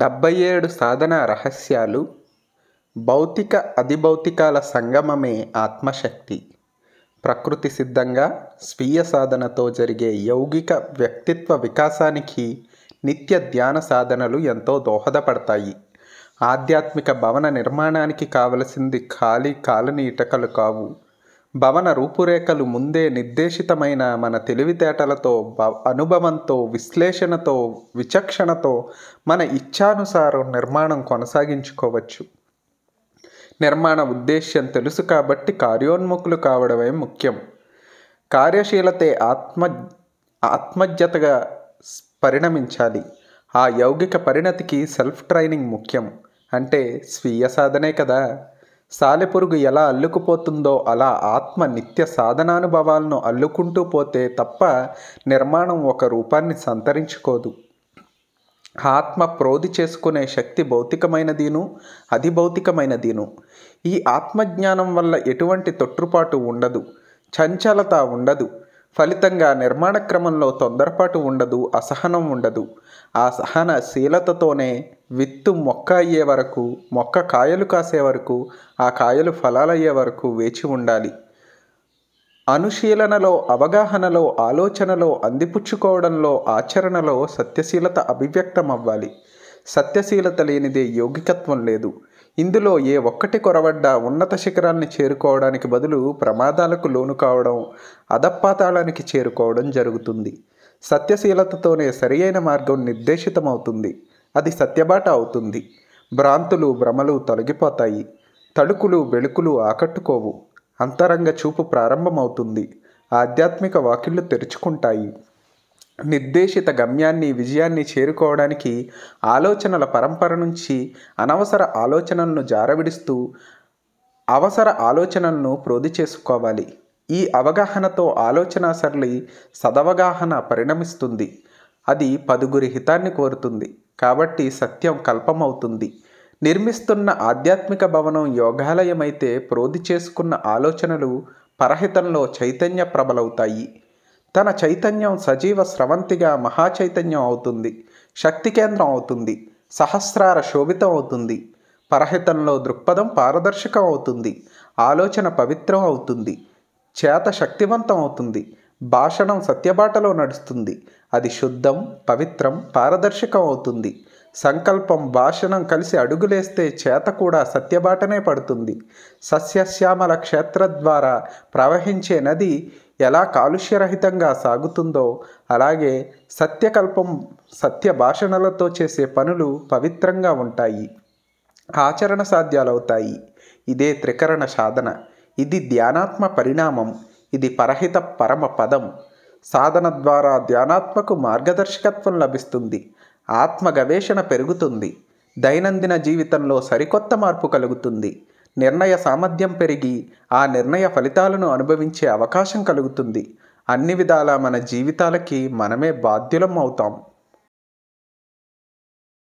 డెబ్బై ఏడు సాధన రహస్యాలు భౌతిక అధిభౌతికాల సంగమమే ఆత్మశక్తి ప్రకృతి సిద్ధంగా స్వీయ సాధనతో జరిగే యౌగిక వ్యక్తిత్వ వికాసానికి నిత్య ధ్యాన సాధనలు ఎంతో దోహదపడతాయి ఆధ్యాత్మిక భవన నిర్మాణానికి కావలసింది ఖాళీ కాలనీ ఇటకలు కావు భవన రూపురేఖలు ముందే నిర్దేశితమైన మన తెలివితేటలతో బ అనుభవంతో విశ్లేషణతో విచక్షణతో మన ఇచ్ఛానుసారం నిర్మాణం కొనసాగించుకోవచ్చు నిర్మాణ ఉద్దేశ్యం తెలుసు కాబట్టి కార్యోన్ముఖులు కావడమే ముఖ్యం కార్యశీలతే ఆత్మ ఆత్మజ్ఞతగా పరిణమించాలి ఆ యౌగిక పరిణతికి సెల్ఫ్ ట్రైనింగ్ ముఖ్యం అంటే స్వీయ సాధనే కదా సాలెపురుగు ఎలా అల్లుకుపోతుందో అలా ఆత్మ నిత్య సాధనానుభవాలను అల్లుకుంటూ పోతే తప్ప నిర్మాణం ఒక రూపాన్ని సంతరించుకోదు ఆత్మ ప్రోధి చేసుకునే శక్తి భౌతికమైనదిను అధిభౌతికమైనదిను ఈ ఆత్మజ్ఞానం వల్ల ఎటువంటి తొట్టుపాటు ఉండదు చంచలత ఉండదు ఫలితంగా నిర్మాణ క్రమంలో తొందరపాటు ఉండదు అసహనం ఉండదు ఆ సహనశీలతతోనే విత్తు మొక్క అయ్యే వరకు మొక్క కాయలు కాసే వరకు ఆ కాయలు ఫలాలయ్యే వరకు వేచి ఉండాలి అనుశీలనలో అవగాహనలో ఆలోచనలో అందిపుచ్చుకోవడంలో ఆచరణలో సత్యశీలత అభివ్యక్తం అవ్వాలి సత్యశీలత లేనిదే యోగికత్వం లేదు ఇందులో ఏ ఒక్కటి కొరవడ్డా ఉన్నత శిఖరాన్ని చేరుకోవడానికి బదులు ప్రమాదాలకు లోను కావడం అధపాతాళానికి చేరుకోవడం జరుగుతుంది సత్యశీలతతోనే సరియైన మార్గం నిర్దేశితమవుతుంది అది సత్యబాట అవుతుంది భ్రాంతులు భ్రమలు తొలగిపోతాయి తడుకులు వెలుకులు ఆకట్టుకోవు అంతరంగ చూపు ప్రారంభమవుతుంది ఆధ్యాత్మిక వాకిళ్ళు తెరుచుకుంటాయి నిర్దేశిత గమ్యాన్ని విజయాన్ని చేరుకోవడానికి ఆలోచనల పరంపర నుంచి అనవసర ఆలోచనలను జారవిడిస్తూ అవసర ఆలోచనలను ప్రోధి చేసుకోవాలి ఈ అవగాహనతో ఆలోచన సరళి సదవగాహన పరిణమిస్తుంది అది పదుగురి హితాన్ని కోరుతుంది కాబట్టి సత్యం కల్పమవుతుంది నిర్మిస్తున్న ఆధ్యాత్మిక భవనం యోగాలయమైతే ప్రోధి చేసుకున్న ఆలోచనలు పరహితంలో చైతన్య ప్రబలవుతాయి తన చైతన్యం సజీవ స్రవంతిగా మహాచైతన్యం అవుతుంది శక్తి కేంద్రం అవుతుంది సహస్రార శోభితం అవుతుంది పరహితంలో దృక్పథం పారదర్శకం అవుతుంది ఆలోచన పవిత్రం అవుతుంది చేత శక్తివంతం అవుతుంది భాషణం సత్యబాటలో నడుస్తుంది అది శుద్ధం పవిత్రం పారదర్శకం అవుతుంది సంకల్పం భాషణం కలిసి అడుగులేస్తే చేత కూడా సత్యబాటనే పడుతుంది సస్యశ్యామల క్షేత్ర ద్వారా ప్రవహించే నది ఎలా కాలుష్యరహితంగా సాగుతుందో అలాగే సత్యకల్పం సత్య భాషణలతో చేసే పనులు పవిత్రంగా ఉంటాయి ఆచరణ సాధ్యాలవుతాయి ఇదే త్రికరణ సాధన ఇది ధ్యానాత్మ పరిణామం ఇది పరహిత పరమ పదం సాధన ద్వారా ధ్యానాత్మకు మార్గదర్శకత్వం లభిస్తుంది ఆత్మ గవేషణ పెరుగుతుంది దైనందిన జీవితంలో సరికొత్త మార్పు కలుగుతుంది నిర్ణయ సామర్థ్యం పెరిగి ఆ నిర్ణయ ఫలితాలను అనుభవించే అవకాశం కలుగుతుంది అన్ని విధాలా మన జీవితాలకి మనమే బాధ్యులం అవుతాం